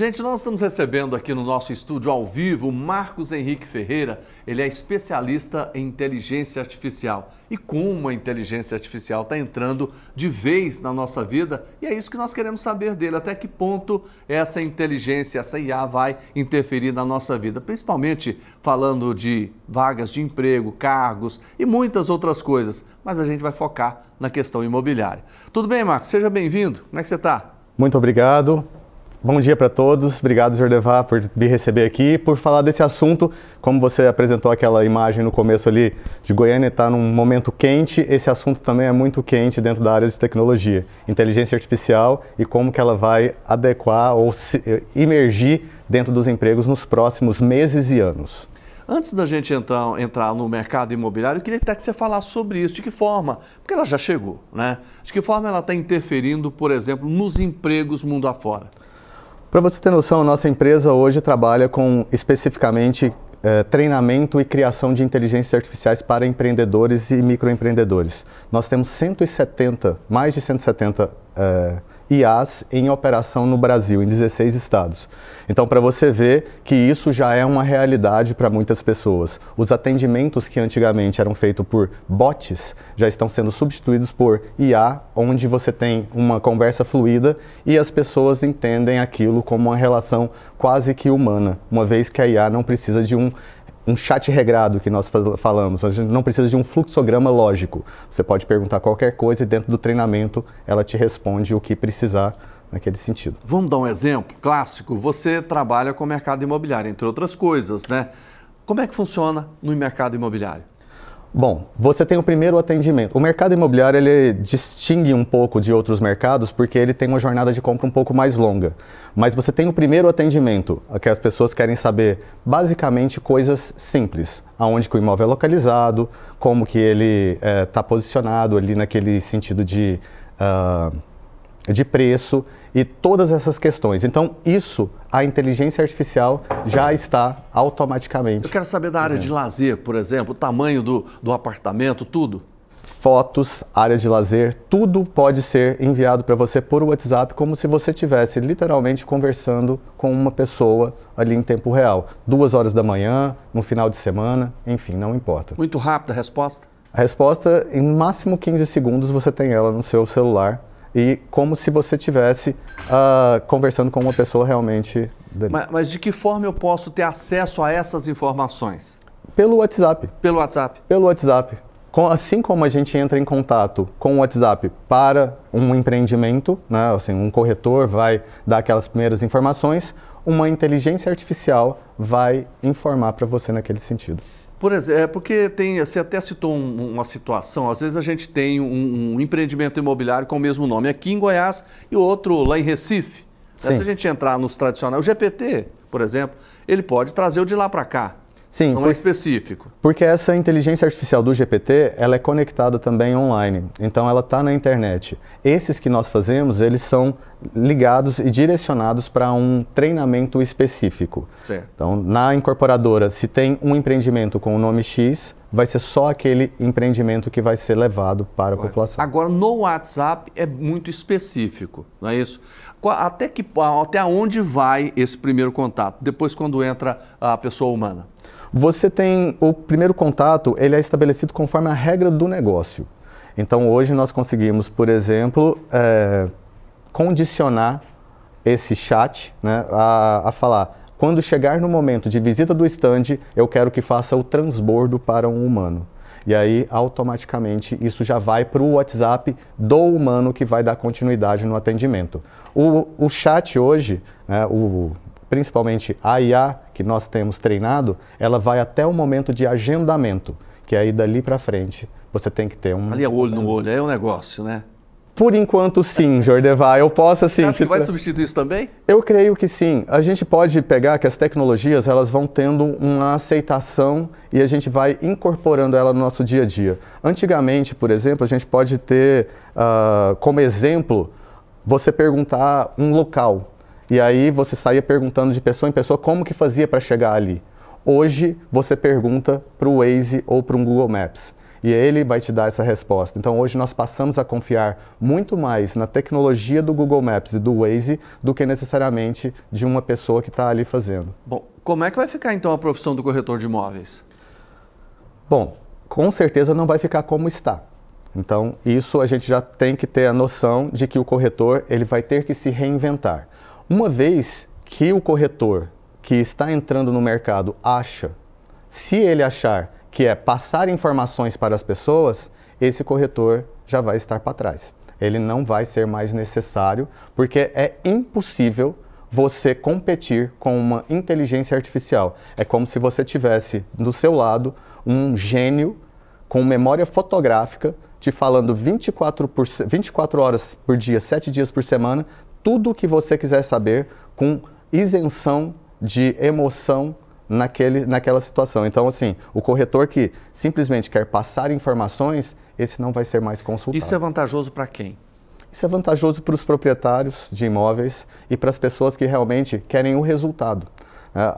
Gente, nós estamos recebendo aqui no nosso estúdio ao vivo Marcos Henrique Ferreira. Ele é especialista em inteligência artificial. E como a inteligência artificial está entrando de vez na nossa vida, e é isso que nós queremos saber dele: até que ponto essa inteligência, essa IA, vai interferir na nossa vida, principalmente falando de vagas de emprego, cargos e muitas outras coisas. Mas a gente vai focar na questão imobiliária. Tudo bem, Marcos? Seja bem-vindo. Como é que você está? Muito obrigado. Bom dia para todos. Obrigado, Jordevar, por me receber aqui por falar desse assunto. Como você apresentou aquela imagem no começo ali de Goiânia está num momento quente, esse assunto também é muito quente dentro da área de tecnologia, inteligência artificial e como que ela vai adequar ou se, emergir eh, dentro dos empregos nos próximos meses e anos. Antes da gente então entrar no mercado imobiliário, eu queria até que você falasse sobre isso. De que forma? Porque ela já chegou, né? De que forma ela está interferindo, por exemplo, nos empregos mundo afora? Para você ter noção, a nossa empresa hoje trabalha com especificamente eh, treinamento e criação de inteligências artificiais para empreendedores e microempreendedores. Nós temos 170, mais de 170 eh, IAs em operação no Brasil, em 16 estados. Então, para você ver que isso já é uma realidade para muitas pessoas. Os atendimentos que antigamente eram feitos por bots já estão sendo substituídos por IA, onde você tem uma conversa fluida e as pessoas entendem aquilo como uma relação quase que humana, uma vez que a IA não precisa de um um chat regrado que nós falamos, a gente não precisa de um fluxograma lógico. Você pode perguntar qualquer coisa e dentro do treinamento ela te responde o que precisar naquele sentido. Vamos dar um exemplo clássico. Você trabalha com mercado imobiliário, entre outras coisas, né? Como é que funciona no mercado imobiliário? Bom, você tem o primeiro atendimento. O mercado imobiliário ele distingue um pouco de outros mercados porque ele tem uma jornada de compra um pouco mais longa. Mas você tem o primeiro atendimento, que as pessoas querem saber basicamente coisas simples, aonde que o imóvel é localizado, como que ele está eh, é, posicionado ali naquele sentido de uh, de preço e todas essas questões. Então, isso a inteligência artificial já está automaticamente. Eu quero saber da área de lazer, por exemplo, o tamanho do, do apartamento, tudo. Fotos, áreas de lazer, tudo pode ser enviado para você por WhatsApp, como se você estivesse literalmente conversando com uma pessoa ali em tempo real. Duas horas da manhã, no final de semana, enfim, não importa. Muito rápida a resposta? A resposta, em máximo 15 segundos, você tem ela no seu celular e como se você tivesse uh, conversando com uma pessoa realmente. Mas, mas de que forma eu posso ter acesso a essas informações? Pelo WhatsApp. Pelo WhatsApp. Pelo WhatsApp. Com, assim como a gente entra em contato com o WhatsApp para um empreendimento, né, assim, um corretor vai dar aquelas primeiras informações, uma inteligência artificial vai informar para você naquele sentido. Por exemplo, é porque tem, você até citou um, uma situação, às vezes a gente tem um, um, empreendimento imobiliário com o mesmo nome aqui em Goiás e outro lá em Recife. Né, se a gente entrar nos tradicionais, o GPT, por exemplo, ele pode trazer o de lá para cá. Sim. Não é por, é específico. Porque essa inteligência artificial do GPT, ela é conectada também online. Então ela está na internet. Esses que nós fazemos, eles são ligados e direcionados para um treinamento específico. Sim. Então, na incorporadora, se tem um empreendimento com o nome X, vai ser só aquele empreendimento que vai ser levado para a Ué. população. Agora, no WhatsApp é muito específico, não é isso? Até, que, até onde vai esse primeiro contato? Depois, quando entra a pessoa humana? Você tem o primeiro contato, ele é estabelecido conforme a regra do negócio. Então hoje nós conseguimos, por exemplo, é, condicionar esse chat né, a, a falar quando chegar no momento de visita do estande, eu quero que faça o transbordo para um humano. E aí, automaticamente, isso já vai para o WhatsApp do humano que vai dar continuidade no atendimento. O, o chat hoje, né, o, principalmente a IA que nós temos treinado, ela vai até o momento de agendamento, que aí dali para frente você tem que ter um. Ali é olho no olho, é um negócio, né? Por enquanto, sim, Jordevá. Eu posso, assim... Você acha que vai substituir isso também? Eu creio que sim. A gente pode pegar que as tecnologias, elas vão tendo uma aceitação e a gente vai incorporando ela no nosso dia a dia. Antigamente, por exemplo, a gente pode ter uh, como exemplo você perguntar um local. E aí você saía perguntando de pessoa em pessoa como que fazia para chegar ali. Hoje você pergunta para o Waze ou para um Google Maps e ele vai te dar essa resposta. Então hoje nós passamos a confiar muito mais na tecnologia do Google Maps e do Waze do que necessariamente de uma pessoa que está ali fazendo. Bom, como é que vai ficar então a profissão do corretor de imóveis? Bom, com certeza não vai ficar como está. Então isso a gente já tem que ter a noção de que o corretor ele vai ter que se reinventar. Uma vez que o corretor que está entrando no mercado acha, se ele achar que é passar informações para as pessoas, esse corretor já vai estar para trás. Ele não vai ser mais necessário, porque é impossível você competir com uma inteligência artificial. É como se você tivesse do seu lado um gênio com memória fotográfica te falando 24, por, 24 horas por dia, 7 dias por semana, tudo o que você quiser saber com isenção de emoção naquele, naquela situação. Então, assim, o corretor que simplesmente quer passar informações, esse não vai ser mais consultado. Isso é vantajoso para quem? Isso é vantajoso para os proprietários de imóveis e para as pessoas que realmente querem o resultado. Né?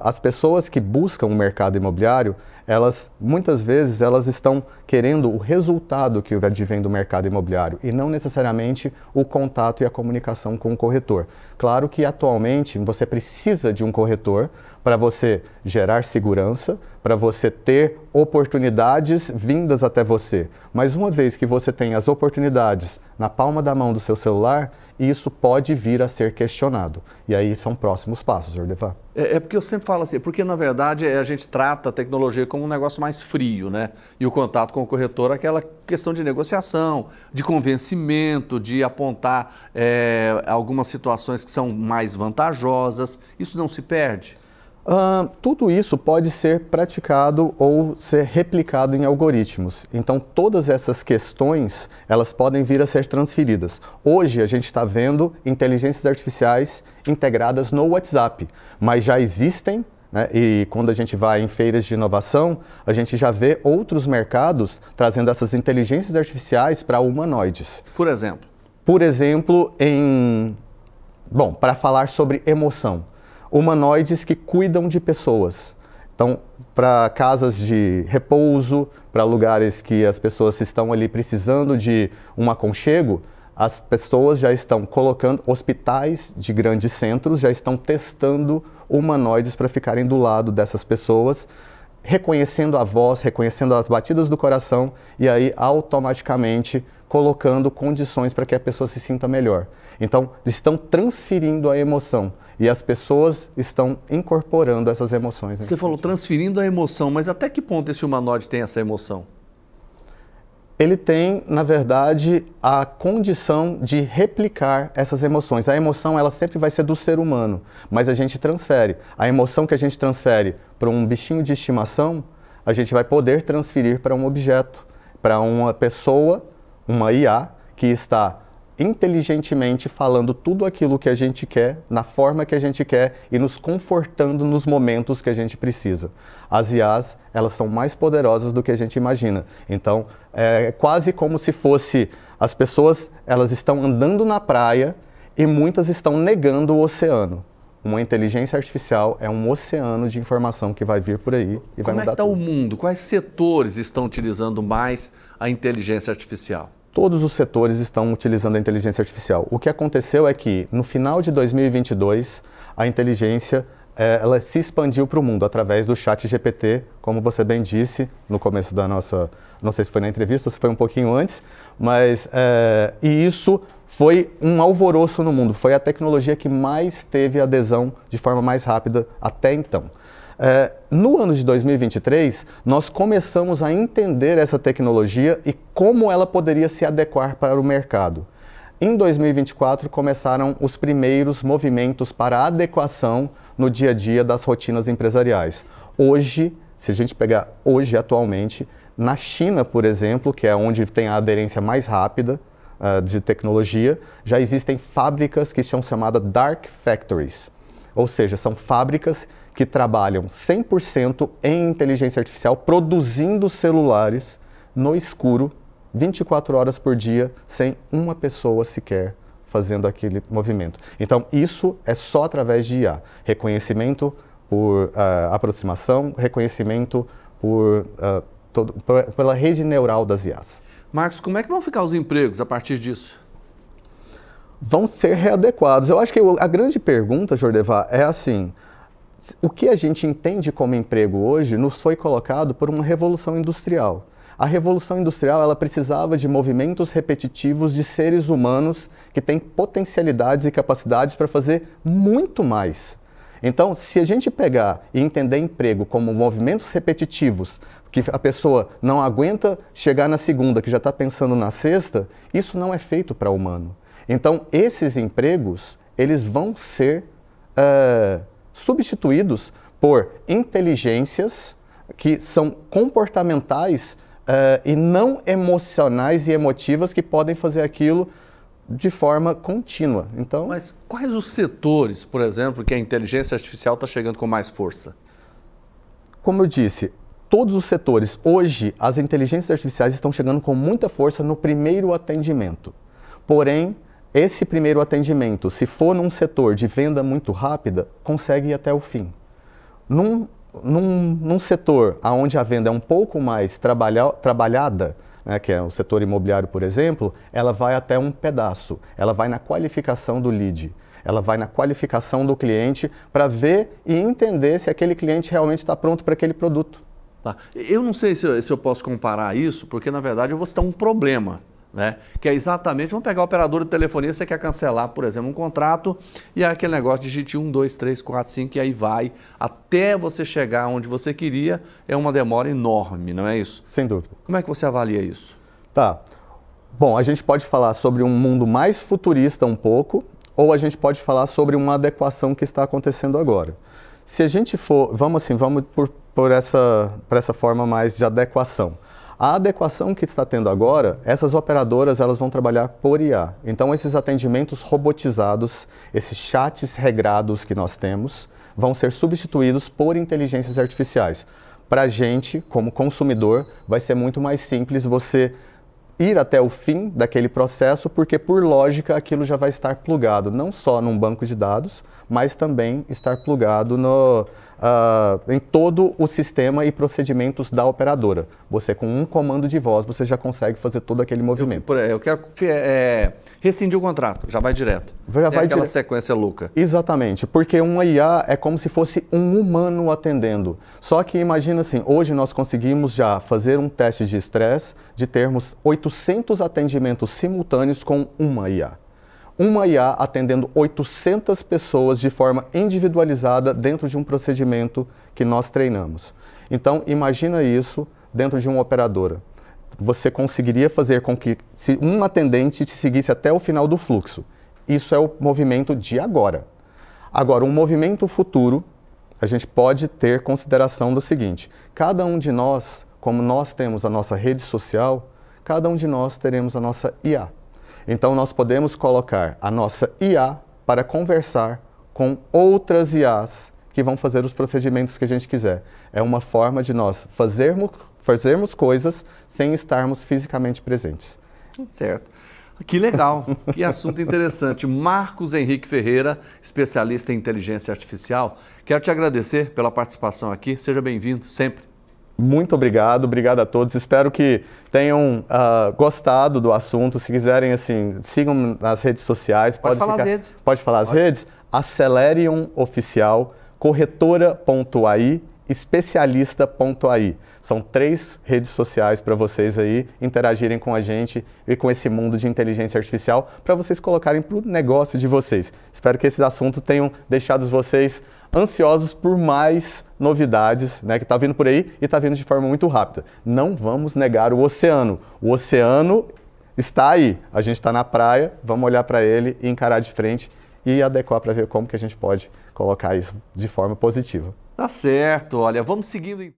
As pessoas que buscam o mercado imobiliário, elas muitas vezes elas estão querendo o resultado que advém do mercado imobiliário e não necessariamente o contato e a comunicação com o corretor. Claro que atualmente você precisa de um corretor para você gerar segurança, para você ter oportunidades vindas até você. Mas uma vez que você tem as oportunidades na palma da mão do seu celular, isso pode vir a ser questionado. E aí são próximos passos, Jordevan. É, é porque eu sempre falo assim, porque na verdade a gente trata a tecnologia como um negócio mais frio, né? E o contato com o corretor, aquela questão de negociação, de convencimento, de apontar é, algumas situações que são mais vantajosas. Isso não se perde? Uh, tudo isso pode ser praticado ou ser replicado em algoritmos. Então, todas essas questões elas podem vir a ser transferidas. Hoje a gente está vendo inteligências artificiais integradas no WhatsApp, mas já existem né? E quando a gente vai em feiras de inovação, a gente já vê outros mercados trazendo essas inteligências artificiais para humanoides. Por exemplo? Por exemplo, em. Bom, para falar sobre emoção. Humanoides que cuidam de pessoas. Então, para casas de repouso, para lugares que as pessoas estão ali precisando de um aconchego, as pessoas já estão colocando, hospitais de grandes centros já estão testando humanoides para ficarem do lado dessas pessoas, reconhecendo a voz, reconhecendo as batidas do coração e aí automaticamente colocando condições para que a pessoa se sinta melhor. Então, estão transferindo a emoção e as pessoas estão incorporando essas emoções. Você falou sentido. transferindo a emoção, mas até que ponto esse humanoide tem essa emoção? ele tem, na verdade, a condição de replicar essas emoções. A emoção, ela sempre vai ser do ser humano, mas a gente transfere. A emoção que a gente transfere para um bichinho de estimação, a gente vai poder transferir para um objeto, para uma pessoa, uma IA, que está inteligentemente falando tudo aquilo que a gente quer, na forma que a gente quer e nos confortando nos momentos que a gente precisa. As IAs, elas são mais poderosas do que a gente imagina. Então, é quase como se fosse as pessoas, elas estão andando na praia e muitas estão negando o oceano. Uma inteligência artificial é um oceano de informação que vai vir por aí e Como vai é mudar é que tá tudo. Como está o mundo? Quais setores estão utilizando mais a inteligência artificial? todos os setores estão utilizando a inteligência artificial. O que aconteceu é que, no final de 2022, a inteligência eh, ela se expandiu para o mundo através do chat GPT, como você bem disse no começo da nossa, não sei se foi na entrevista ou se foi um pouquinho antes, mas é, e isso foi um alvoroço no mundo, foi a tecnologia que mais teve adesão de forma mais rápida até então. É, no ano de 2023, nós começamos a entender essa tecnologia e como ela poderia se adequar para o mercado. Em 2024 começaram os primeiros movimentos para adequação no dia a dia das rotinas empresariais. Hoje, se a gente pegar hoje atualmente, na China, por exemplo, que é onde tem a aderência mais rápida uh, de tecnologia, já existem fábricas que são chamadas dark factories, ou seja, são fábricas que trabalham 100% em inteligência artificial, produzindo celulares no escuro, 24 horas por dia, sem uma pessoa sequer fazendo aquele movimento. Então, isso é só através de IA. Reconhecimento por uh, aproximação, reconhecimento por, uh, todo, pela rede neural das IAs. Marcos, como é que vão ficar os empregos a partir disso? Vão ser readequados. Eu acho que a grande pergunta, Jordeva, é assim: o que a gente entende como emprego hoje nos foi colocado por uma revolução industrial. A revolução industrial ela precisava de movimentos repetitivos de seres humanos que têm potencialidades e capacidades para fazer muito mais. Então, se a gente pegar e entender emprego como movimentos repetitivos, que a pessoa não aguenta chegar na segunda, que já está pensando na sexta, isso não é feito para humano. Então, esses empregos, eles vão ser uh, substituídos por inteligências que são comportamentais uh, e não emocionais e emotivas que podem fazer aquilo de forma contínua. Então, mas quais os setores, por exemplo, que a inteligência artificial está chegando com mais força? Como eu disse, todos os setores. Hoje, as inteligências artificiais estão chegando com muita força no primeiro atendimento. Porém, esse primeiro atendimento, se for num setor de venda muito rápida, consegue ir até o fim. Num, num, num setor onde a venda é um pouco mais trabalha, trabalhada, né, que é o setor imobiliário, por exemplo, ela vai até um pedaço, ela vai na qualificação do lead, ela vai na qualificação do cliente para ver e entender se aquele cliente realmente está pronto para aquele produto. Tá. Eu não sei se eu, se eu posso comparar isso, porque na verdade eu vou citar um problema né? Que é exatamente, vamos pegar o operador de telefonia, você quer cancelar, por exemplo, um contrato, e é aquele negócio, digite 1, 2, 3, 4, 5, e aí vai, até você chegar onde você queria, é uma demora enorme, não é isso? Sem dúvida. Como é que você avalia isso? Tá. Bom, a gente pode falar sobre um mundo mais futurista um pouco, ou a gente pode falar sobre uma adequação que está acontecendo agora. Se a gente for, vamos assim, vamos por, por, essa, por essa forma mais de adequação. A adequação que está tendo agora, essas operadoras elas vão trabalhar por IA. Então esses atendimentos robotizados, esses chats regrados que nós temos, vão ser substituídos por inteligências artificiais. Para a gente, como consumidor, vai ser muito mais simples você ir até o fim daquele processo, porque por lógica aquilo já vai estar plugado não só num banco de dados, mas também estar plugado no, uh, em todo o sistema e procedimentos da operadora. Você, com um comando de voz, você já consegue fazer todo aquele movimento. Eu, eu quero é, rescindir o contrato, já vai direto. Já vai aquela dire... sequência louca. Exatamente, porque uma IA é como se fosse um humano atendendo. Só que imagina assim, hoje nós conseguimos já fazer um teste de estresse, de termos 800 atendimentos simultâneos com uma IA uma IA atendendo 800 pessoas de forma individualizada dentro de um procedimento que nós treinamos. Então, imagina isso dentro de uma operadora. Você conseguiria fazer com que se um atendente te seguisse até o final do fluxo. Isso é o movimento de agora. Agora, um movimento futuro, a gente pode ter consideração do seguinte: cada um de nós, como nós temos a nossa rede social, cada um de nós teremos a nossa IA. Então nós podemos colocar a nossa IA para conversar com outras IAs que vão fazer os procedimentos que a gente quiser. É uma forma de nós fazermos, fazermos coisas sem estarmos fisicamente presentes. Certo. Que legal, que assunto interessante. Marcos Henrique Ferreira, especialista em inteligência artificial, quero te agradecer pela participação aqui. Seja bem-vindo sempre muito obrigado, obrigado a todos. Espero que tenham uh, gostado do assunto. Se quiserem, assim, sigam nas redes sociais. Pode, pode falar ficar, as redes. Pode falar pode. as redes. Acelerium Oficial, corretora.ai especialista.ai. São três redes sociais para vocês aí interagirem com a gente e com esse mundo de inteligência artificial para vocês colocarem para o negócio de vocês. Espero que esses assuntos tenham deixado vocês ansiosos por mais novidades, né, que está vindo por aí e está vindo de forma muito rápida. Não vamos negar o oceano. O oceano está aí. A gente está na praia, vamos olhar para ele e encarar de frente e adequar para ver como que a gente pode colocar isso de forma positiva. Tá certo, olha, vamos seguindo